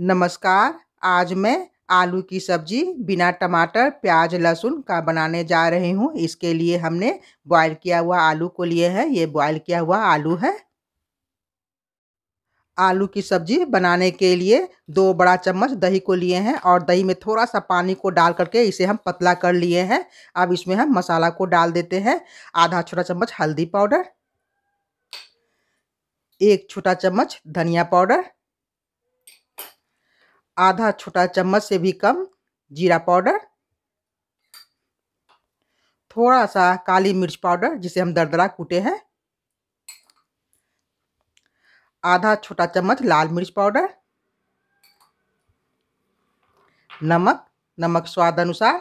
नमस्कार आज मैं आलू की सब्जी बिना टमाटर प्याज लहसुन का बनाने जा रही हूँ इसके लिए हमने बॉईल किया हुआ आलू को लिए है ये बॉईल किया हुआ आलू है आलू की सब्जी बनाने के लिए दो बड़ा चम्मच दही को लिए हैं और दही में थोड़ा सा पानी को डाल करके इसे हम पतला कर लिए हैं अब इसमें हम मसाला को डाल देते हैं आधा छोटा चम्मच हल्दी पाउडर एक छोटा चम्मच धनिया पाउडर आधा छोटा चम्मच से भी कम जीरा पाउडर थोड़ा सा काली मिर्च पाउडर जिसे हम दरदरा कूटे हैं आधा छोटा चम्मच लाल मिर्च पाउडर नमक नमक स्वाद अनुसार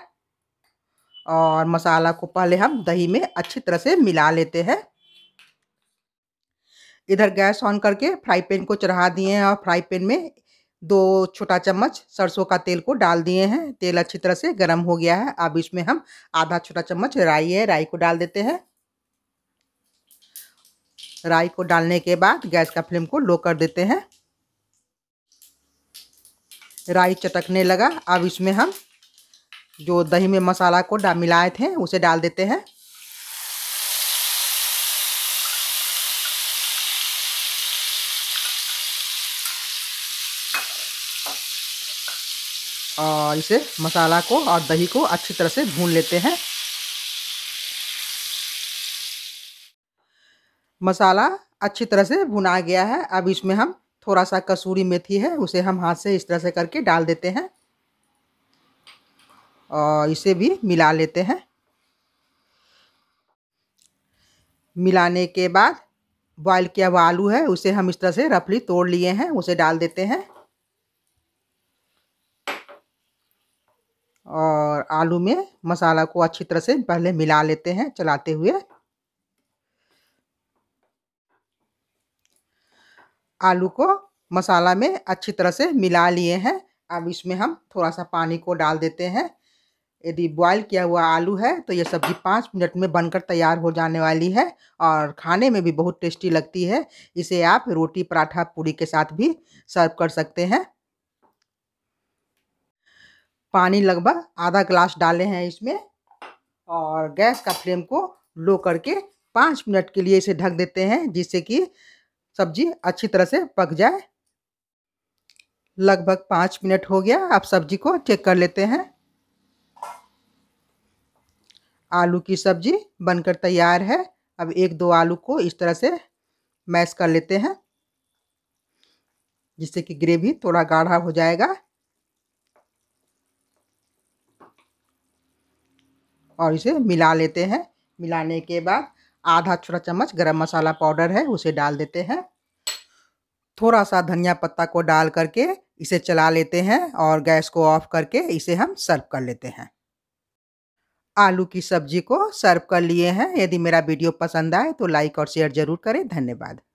और मसाला को पहले हम दही में अच्छी तरह से मिला लेते हैं इधर गैस ऑन करके फ्राई पैन को चढ़ा दिए हैं और फ्राई पैन में दो छोटा चम्मच सरसों का तेल को डाल दिए हैं तेल अच्छी तरह से गर्म हो गया है अब इसमें हम आधा छोटा चम्मच राई है राई को डाल देते हैं राई को डालने के बाद गैस का फ्लेम को लो कर देते हैं राई चटकने लगा अब इसमें हम जो दही में मसाला को मिलाए थे उसे डाल देते हैं और इसे मसाला को और दही को अच्छी तरह से भून लेते हैं मसाला अच्छी तरह से भुना गया है अब इसमें हम थोड़ा सा कसूरी मेथी है उसे हम हाथ से इस तरह से करके डाल देते हैं और इसे भी मिला लेते हैं मिलाने के बाद बॉयल किया हुआ आलू है उसे हम इस तरह से रफली तोड़ लिए हैं उसे डाल देते हैं और आलू में मसाला को अच्छी तरह से पहले मिला लेते हैं चलाते हुए आलू को मसाला में अच्छी तरह से मिला लिए हैं अब इसमें हम थोड़ा सा पानी को डाल देते हैं यदि बॉईल किया हुआ आलू है तो यह सब्ज़ी पाँच मिनट में बनकर तैयार हो जाने वाली है और खाने में भी बहुत टेस्टी लगती है इसे आप रोटी पराठा पूरी के साथ भी सर्व कर सकते हैं पानी लगभग आधा ग्लास डाले हैं इसमें और गैस का फ्लेम को लो करके पाँच मिनट के लिए इसे ढक देते हैं जिससे कि सब्जी अच्छी तरह से पक जाए लगभग पाँच मिनट हो गया अब सब्जी को चेक कर लेते हैं आलू की सब्जी बनकर तैयार है अब एक दो आलू को इस तरह से मैश कर लेते हैं जिससे कि ग्रेवी थोड़ा गाढ़ा हो जाएगा और इसे मिला लेते हैं मिलाने के बाद आधा छोटा चम्मच गरम मसाला पाउडर है उसे डाल देते हैं थोड़ा सा धनिया पत्ता को डाल करके इसे चला लेते हैं और गैस को ऑफ करके इसे हम सर्व कर लेते हैं आलू की सब्जी को सर्व कर लिए हैं यदि मेरा वीडियो पसंद आए तो लाइक और शेयर ज़रूर करें धन्यवाद